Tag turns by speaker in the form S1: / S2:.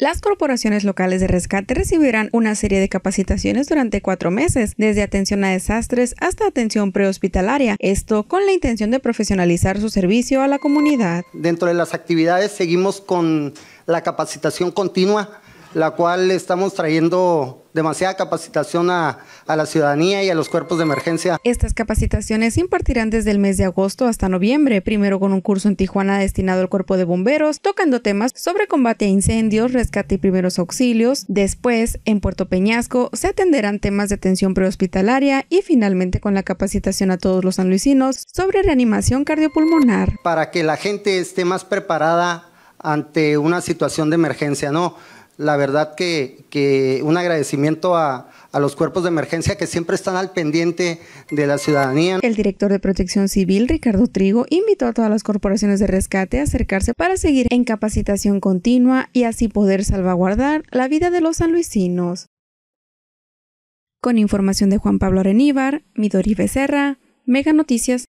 S1: Las corporaciones locales de rescate recibirán una serie de capacitaciones durante cuatro meses, desde atención a desastres hasta atención prehospitalaria, esto con la intención de
S2: profesionalizar su servicio a la comunidad. Dentro de las actividades seguimos con la capacitación continua la cual estamos trayendo demasiada capacitación a, la ciudadanía y a los cuerpos de emergencia. Estas
S1: capacitaciones se impartirán desde el mes de agosto hasta noviembre, primero con un curso en Tijuana destinado al cuerpo de bomberos, tocando temas sobre combate a incendios, rescate y primeros auxilios. Después, en Puerto Peñasco, se atenderán temas de atención prehospitalaria y finalmente con la capacitación a todos los sanluisinos sobre reanimación
S2: cardiopulmonar. Para que la gente esté más preparada ante una situación de emergencia, ¿no? la verdad que, un agradecimiento a, a, los cuerpos de emergencia que siempre están al pendiente de la ciudadanía.
S1: El director de Protección
S2: Civil, Ricardo Trigo,
S1: invitó a todas las corporaciones de rescate a acercarse para seguir en capacitación continua y así poder salvaguardar la vida de los sanluisinos. Con información de Juan Pablo Areníbar, Midori Becerra, Mega Noticias.